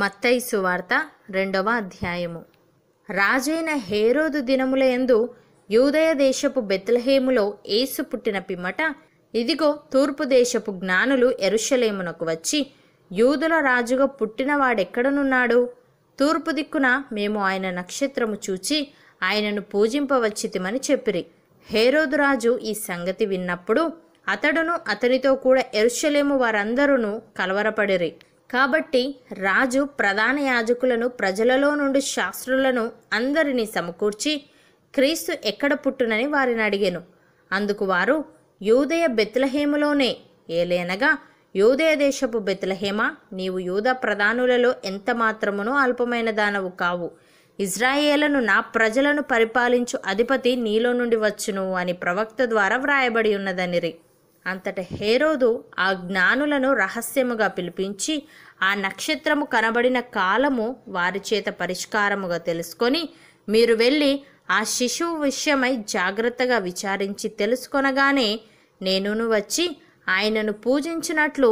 మత్తైసు వార్త రెండవ అధ్యాయము రాజైన హేరోదు దినములయందు యూదయ దేశపు బెత్లహేములో ఏసు పుట్టిన పిమ్మట ఇదిగో తూర్పు దేశపు జ్ఞానులు ఎరుషలేమునకు వచ్చి యూదుల రాజుగా పుట్టినవాడెక్కడనున్నాడు తూర్పు దిక్కున మేము ఆయన నక్షత్రము చూచి ఆయనను పూజింపవచ్చితిమని చెప్పిరి హేరోదు రాజు ఈ సంగతి విన్నప్పుడు అతడును అతనితో కూడా ఎరుషలేము వారందరూ కలవరపడిరి కాబట్టి రాజు ప్రధాన యాజకులను ప్రజలలో నుండి శాస్త్రులను అందరినీ సమకూర్చి క్రీస్తు ఎక్కడ పుట్టునని వారిని అడిగాను అందుకు వారు యూదయ బెత్లహేములోనే ఏలేనగా యూదయ దేశపు బెత్లహేమ నీవు యూద ప్రధానులలో ఎంత మాత్రమునో అల్పమైన దానవు కావు ఇజ్రాయేలను నా ప్రజలను పరిపాలించు అధిపతి నీలో నుండి వచ్చును అని ప్రవక్త ద్వారా వ్రాయబడి ఉన్నదనిరి అంతట హేరోదు ఆ జ్ఞానులను రహస్యముగా పిలిపించి ఆ నక్షత్రము కనబడిన కాలము వారి చేత పరిష్కారముగా తెలుసుకొని మీరు వెళ్ళి ఆ శిశువు విషయమై జాగ్రత్తగా విచారించి తెలుసుకొనగానే నేనును వచ్చి ఆయనను పూజించినట్లు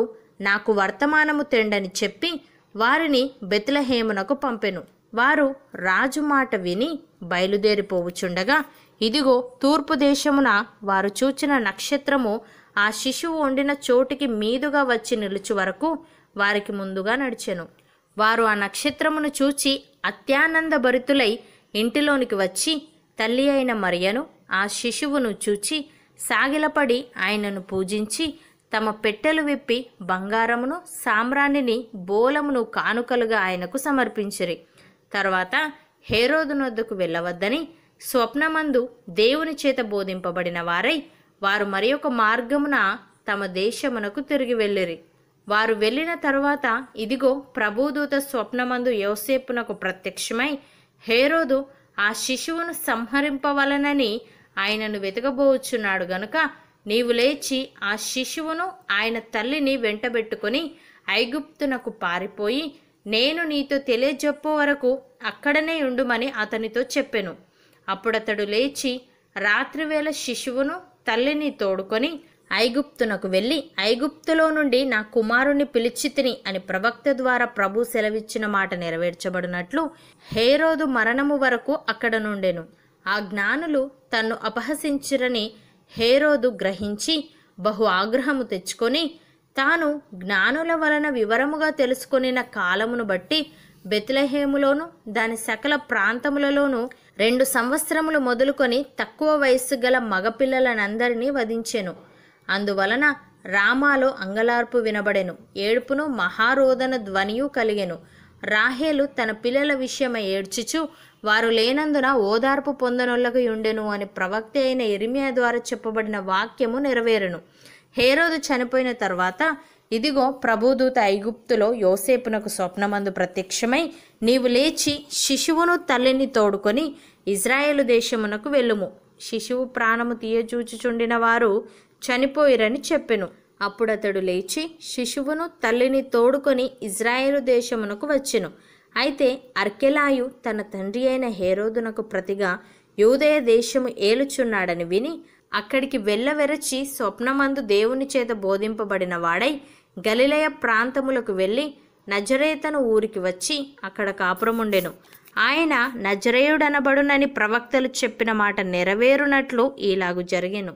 నాకు వర్తమానము తెండని చెప్పి వారిని బెతులహేమునకు పంపెను వారు రాజు మాట విని బయలుదేరిపోవుచుండగా ఇదిగో తూర్పు దేశమున వారు చూచిన నక్షత్రము ఆ శిశువు వండిన చోటికి మీదుగా వచ్చి నిలుచు వరకు వారికి ముందుగా నడిచెను వారు ఆ నక్షత్రమును చూచి అత్యానంద భరితులై ఇంటిలోనికి వచ్చి తల్లి అయిన మరియను ఆ శిశువును చూచి సాగిలపడి ఆయనను పూజించి తమ పెట్టెలు విప్పి బంగారమును సామ్రాణిని బోలమును కానుకలుగా ఆయనకు సమర్పించిరి తర్వాత హేరోదునొద్దకు వెళ్ళవద్దని స్వప్నమందు దేవుని చేత బోధింపబడిన వారై వారు మరి ఒక మార్గమున తమ దేశమునకు తిరిగి వెళ్ళిరి వారు వెళ్ళిన తరువాత ఇదిగో ప్రభుదూత స్వప్నమందు యోసేపునకు ప్రత్యక్షమై హేరోదు ఆ శిశువును సంహరింపవలనని ఆయనను వెతకబోచున్నాడు గనుక నీవు లేచి ఆ శిశువును ఆయన తల్లిని వెంటబెట్టుకుని ఐగుప్తునకు పారిపోయి నేను నీతో తెలియజెప్పే వరకు అక్కడనే ఉండుమని అతనితో చెప్పెను అప్పుడతడు లేచి రాత్రివేళ శిశువును తల్లిని తోడుకొని ఐగుప్తునకు వెళ్ళి ఐగుప్తులో నుండి నా కుమారుని పిలిచితిని అని ప్రవక్త ద్వారా ప్రభు సెలవిచ్చిన మాట నెరవేర్చబడినట్లు హేరోదు మరణము వరకు అక్కడ నుండెను ఆ జ్ఞానులు తన్ను అపహసించిరని హేరోదు గ్రహించి బహు ఆగ్రహము తెచ్చుకొని తాను జ్ఞానుల వలన వివరముగా తెలుసుకొనిన కాలమును బట్టి బెతులహేములోను దాని సకల ప్రాంతములలోనూ రెండు సంవత్సరములు మొదలుకొని తక్కువ వయస్సు గల మగపిల్లలనందరినీ వధించెను అందువలన రామాలో అంగలార్పు వినబడెను ఏడుపును మహారోదన ధ్వనియు కలిగెను రాహేలు తన పిల్లల విషయమై ఏడ్చిచు వారు లేనందున ఓదార్పు పొందనొల్లకి ఉండెను అని ప్రవక్త అయిన ఇరిమియా ద్వారా చెప్పబడిన వాక్యము నెరవేరును హేరోదు చనిపోయిన తర్వాత ఇదిగో ప్రభుదూత ఐగుప్తులో యోసేపునకు స్వప్నమందు ప్రత్యక్షమై నీవు లేచి శిశువును తల్లిని తోడుకొని ఇజ్రాయేలు దేశమునకు వెళ్ళుము శిశువు ప్రాణము తీయచూచుచుండిన వారు చనిపోయిరని చెప్పెను అప్పుడతడు లేచి శిశువును తల్లిని తోడుకొని ఇజ్రాయేలు దేశమునకు వచ్చెను అయితే అర్కెలాయు తన తండ్రి అయిన హేరోదునకు ప్రతిగా యూదయ దేశము ఏలుచున్నాడని విని అక్కడికి వెళ్ళవెరచి స్వప్నమందు దేవుని చేత బోధింపబడిన వాడై గలిలయ ప్రాంతములకు వెళ్ళి నజరేతను ఊరికి వచ్చి అక్కడ కాపురముండెను ఆయన నజరేయుడనబడునని ప్రవక్తలు చెప్పిన మాట నెరవేరునట్లు ఇలాగు జరిగెను